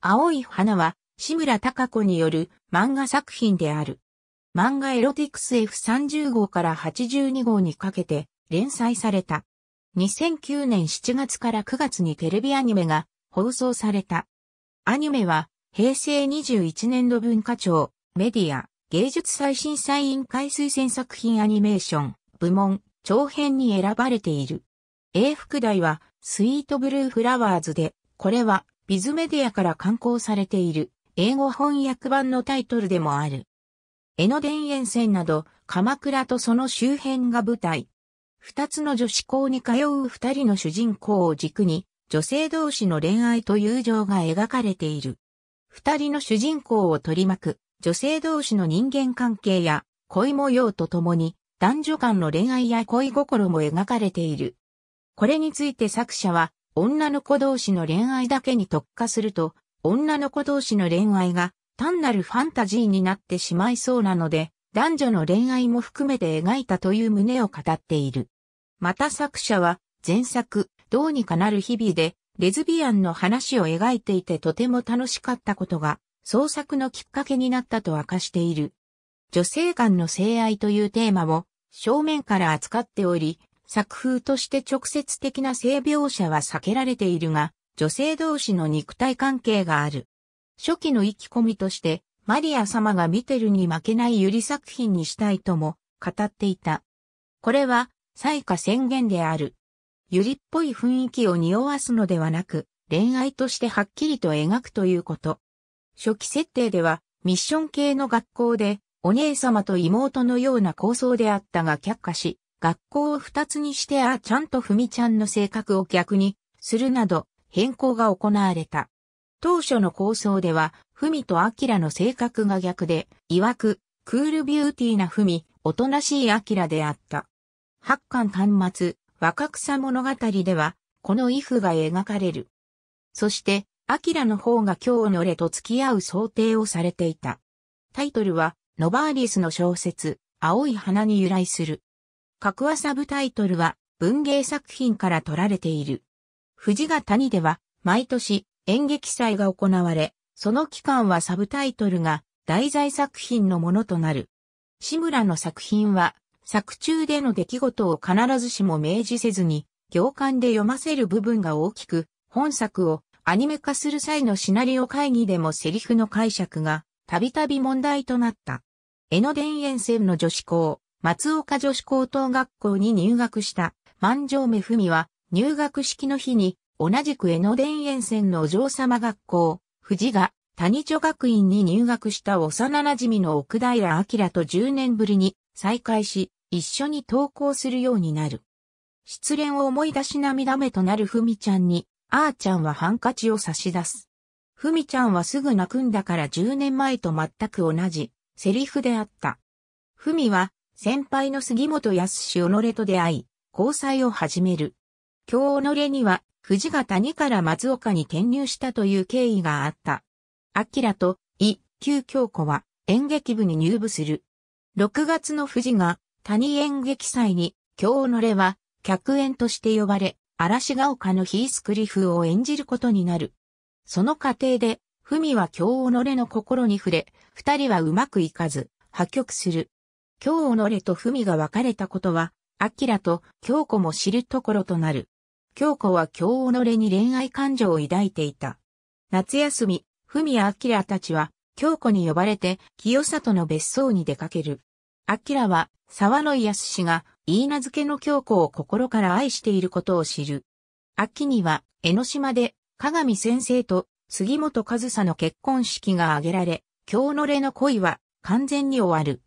青い花は、志村貴子による漫画作品である。漫画エロティクス F30 号から82号にかけて連載された。2009年7月から9月にテレビアニメが放送された。アニメは、平成21年度文化庁、メディア、芸術最新サ委員会推薦作品アニメーション、部門、長編に選ばれている。英副題は、スイートブルーフラワーズで、これはビズメディアから刊行されている英語翻訳版のタイトルでもある。江ノ田園線など鎌倉とその周辺が舞台。二つの女子校に通う二人の主人公を軸に女性同士の恋愛と友情が描かれている。二人の主人公を取り巻く女性同士の人間関係や恋模様とともに男女間の恋愛や恋心も描かれている。これについて作者は女の子同士の恋愛だけに特化すると、女の子同士の恋愛が単なるファンタジーになってしまいそうなので、男女の恋愛も含めて描いたという旨を語っている。また作者は、前作、どうにかなる日々で、レズビアンの話を描いていてとても楽しかったことが、創作のきっかけになったと明かしている。女性間の性愛というテーマを正面から扱っており、作風として直接的な性描写は避けられているが、女性同士の肉体関係がある。初期の意気込みとして、マリア様が見てるに負けないユリ作品にしたいとも語っていた。これは、最下宣言である。ユリっぽい雰囲気を匂わすのではなく、恋愛としてはっきりと描くということ。初期設定では、ミッション系の学校で、お姉様と妹のような構想であったが却下し、学校を二つにしてあーちゃんとふみちゃんの性格を逆にするなど変更が行われた。当初の構想では、ふみとあきらの性格が逆で、曰く、クールビューティーなふみ、おとなしいあきらであった。八巻端末、若草物語では、この衣服が描かれる。そして、アキラの方が今日の俺と付き合う想定をされていた。タイトルは、ノバーリスの小説、青い花に由来する。格和サブタイトルは文芸作品から取られている。藤ヶ谷では毎年演劇祭が行われ、その期間はサブタイトルが題材作品のものとなる。志村の作品は作中での出来事を必ずしも明示せずに行間で読ませる部分が大きく、本作をアニメ化する際のシナリオ会議でもセリフの解釈がたびたび問題となった。江ノ電沿線の女子校、松岡女子高等学校に入学した万丈目文は入学式の日に同じく江ノ田園線のお嬢様学校、藤が谷女学院に入学した幼馴染の奥平明と10年ぶりに再会し、一緒に登校するようになる。失恋を思い出し涙目となるふみちゃんに、あーちゃんはハンカチを差し出す。ふみちゃんはすぐ泣くんだから10年前と全く同じ、セリフであった。ふみは先輩の杉本康己と出会い、交際を始める。京己には、藤が谷から松岡に転入したという経緯があった。明と、一旧京子は、演劇部に入部する。6月の藤が、谷演劇祭に、京己は、客演として呼ばれ、嵐が丘のヒースクリフを演じることになる。その過程で、文は京己の心に触れ、二人はうまくいかず、破局する。京己と文が別れたことは、明と京子も知るところとなる。京子は京己に恋愛感情を抱いていた。夏休み、文や明たちは、京子に呼ばれて、清里の別荘に出かける。明は、沢野康が、い名付けの京子を心から愛していることを知る。秋には、江ノ島で、鏡先生と杉本和沙の結婚式が挙げられ、京己の恋は完全に終わる。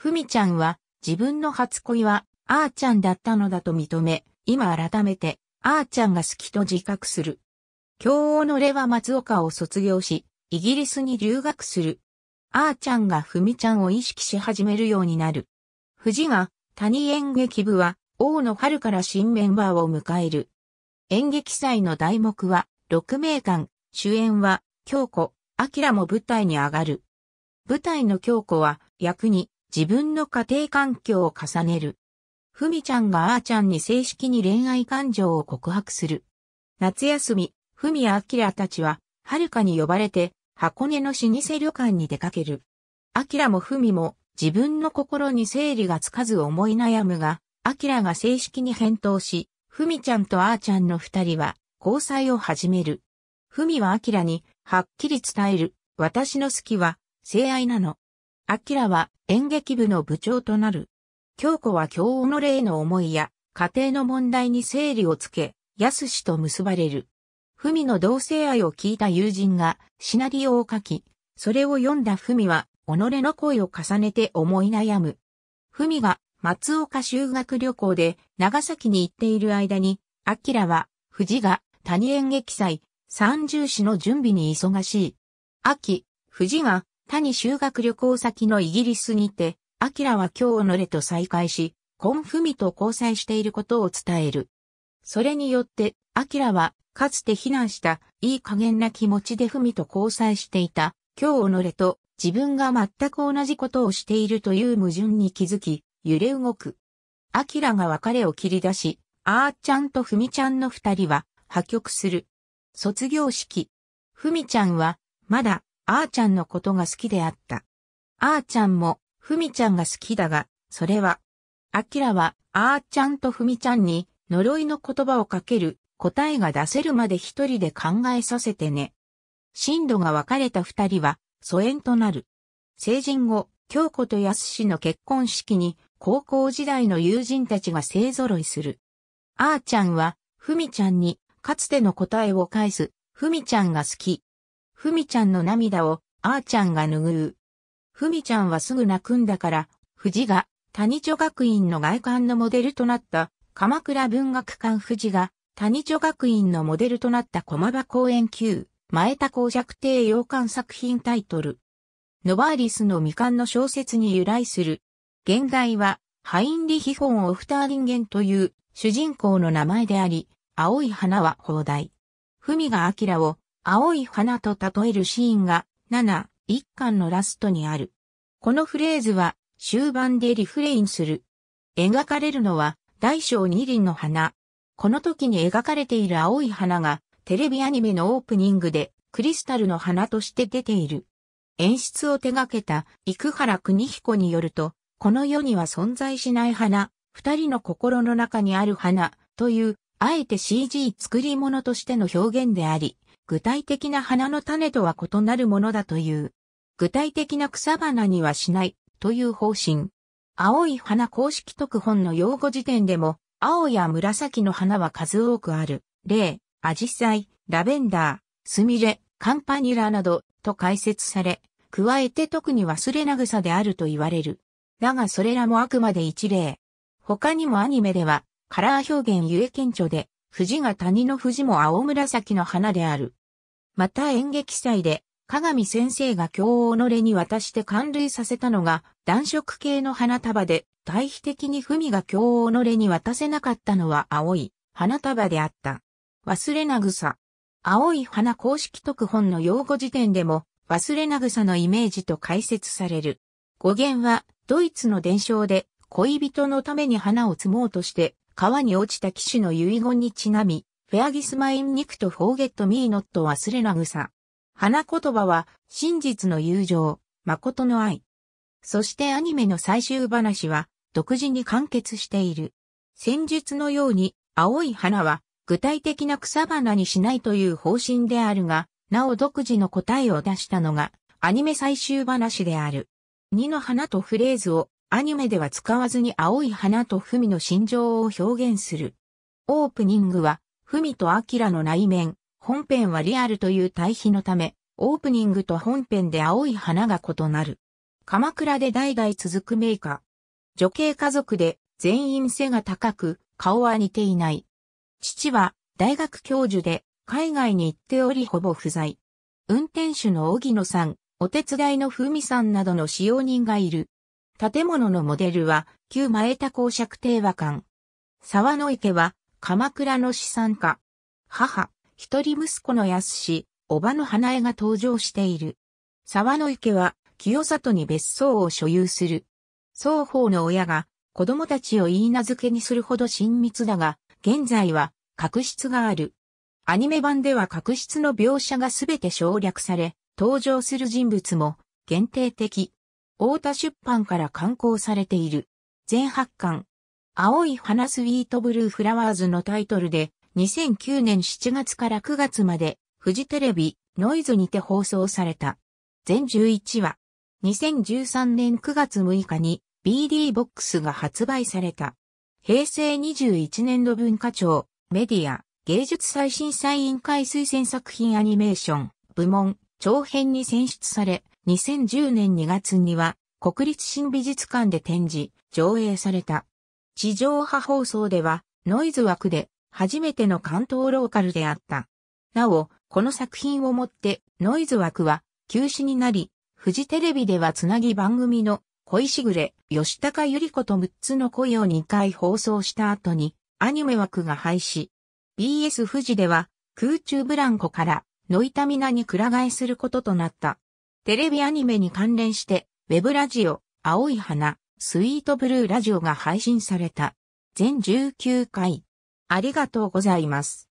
ふみちゃんは自分の初恋はあーちゃんだったのだと認め、今改めてあーちゃんが好きと自覚する。京王のレは松岡を卒業し、イギリスに留学する。あーちゃんがふみちゃんを意識し始めるようになる。藤が谷演劇部は王の春から新メンバーを迎える。演劇祭の題目は六名館、主演は京子、明も舞台に上がる。舞台の京子は役に自分の家庭環境を重ねる。ふみちゃんがあーちゃんに正式に恋愛感情を告白する。夏休み、ふみやあきらたちは、はるかに呼ばれて、箱根の老舗旅館に出かける。あきらもふみも、自分の心に整理がつかず思い悩むが、あきらが正式に返答し、ふみちゃんとあーちゃんの二人は、交際を始める。ふみはあきらに、はっきり伝える。私の好きは、性愛なの。明は演劇部の部長となる。京子は京のへの思いや家庭の問題に整理をつけ、安氏と結ばれる。文の同性愛を聞いた友人がシナリオを書き、それを読んだ文は己の恋を重ねて思い悩む。文が松岡修学旅行で長崎に行っている間に、明は藤が谷演劇祭三重詩の準備に忙しい。秋、藤が他に修学旅行先のイギリスにて、アキラは今日己レと再会し、コンフミと交際していることを伝える。それによって、アキラは、かつて避難した、いい加減な気持ちでフミと交際していた、今日己レと、自分が全く同じことをしているという矛盾に気づき、揺れ動く。アキラが別れを切り出し、あーちゃんとフミちゃんの二人は破局する。卒業式。フミちゃんは、まだあーちゃんのことが好きであった。あーちゃんも、ふみちゃんが好きだが、それは、あきらは、あーちゃんとふみちゃんに、呪いの言葉をかける、答えが出せるまで一人で考えさせてね。進路が別れた二人は、疎遠となる。成人後、京子と安氏の結婚式に、高校時代の友人たちが勢ぞろいする。あーちゃんは、ふみちゃんに、かつての答えを返す、ふみちゃんが好き、ふみちゃんの涙を、あーちゃんが拭う。ふみちゃんはすぐ泣くんだから、藤が、谷女学院の外観のモデルとなった、鎌倉文学館藤が、谷女学院のモデルとなった駒場公園級、前田公爵帝洋館作品タイトル。ノバーリスの未完の小説に由来する。現代は、ハインリヒフォン・オフターリンゲンという主人公の名前であり、青い花は放題。ふみが明を青い花と例えるシーンが7、1巻のラストにある。このフレーズは終盤でリフレインする。描かれるのは大小二輪の花。この時に描かれている青い花がテレビアニメのオープニングでクリスタルの花として出ている。演出を手掛けた生原邦彦によると、この世には存在しない花、二人の心の中にある花という、あえて CG 作り物としての表現であり、具体的な花の種とは異なるものだという。具体的な草花にはしないという方針。青い花公式特本の用語辞典でも、青や紫の花は数多くある。例、アジサイ、ラベンダー、スミレ、カンパニラなどと解説され、加えて特に忘れな草であると言われる。だがそれらもあくまで一例。他にもアニメでは、カラー表現ゆえ顕著で、富士が谷の富士も青紫の花である。また演劇祭で、鏡先生が日己に渡して感類させたのが、暖色系の花束で、対比的に文が日己に渡せなかったのは青い花束であった。忘れな草。青い花公式特本の用語辞典でも、忘れな草のイメージと解説される。語源は、ドイツの伝承で、恋人のために花を摘もうとして、川に落ちた騎士の遺言にちなみ、フェアギスマインニクトフォーゲットミーノット忘れなさ。花言葉は、真実の友情、誠の愛。そしてアニメの最終話は、独自に完結している。戦術のように、青い花は、具体的な草花にしないという方針であるが、なお独自の答えを出したのが、アニメ最終話である。二の花とフレーズを、アニメでは使わずに青い花と文の心情を表現する。オープニングは、文と明の内面、本編はリアルという対比のため、オープニングと本編で青い花が異なる。鎌倉で代々続く名家。女系家族で全員背が高く、顔は似ていない。父は大学教授で海外に行っておりほぼ不在。運転手の荻野さん、お手伝いの文さんなどの使用人がいる。建物のモデルは旧前田公爵定和館。沢の池は鎌倉の資産家。母、一人息子の安氏、叔母の花江が登場している。沢の池は、清里に別荘を所有する。双方の親が、子供たちを言い名付けにするほど親密だが、現在は、確執がある。アニメ版では確執の描写がすべて省略され、登場する人物も、限定的。大田出版から刊行されている。全8巻、青い花スイートブルーフラワーズのタイトルで、2009年7月から9月まで、フジテレビ、ノイズにて放送された。全11話。2013年9月6日に BD ボックスが発売された。平成21年度文化庁、メディア、芸術最新裁委員会推薦作品アニメーション、部門、長編に選出され、2010年2月には、国立新美術館で展示、上映された。地上波放送では、ノイズ枠で、初めての関東ローカルであった。なお、この作品をもって、ノイズ枠は、休止になり、フジテレビではつなぎ番組の、恋しぐれ、吉高由里子と6つの恋を2回放送した後に、アニメ枠が廃止。BS 富士では、空中ブランコから、ノイタミナにくら替えすることとなった。テレビアニメに関連して、ウェブラジオ、青い花、スイートブルーラジオが配信された。全19回。ありがとうございます。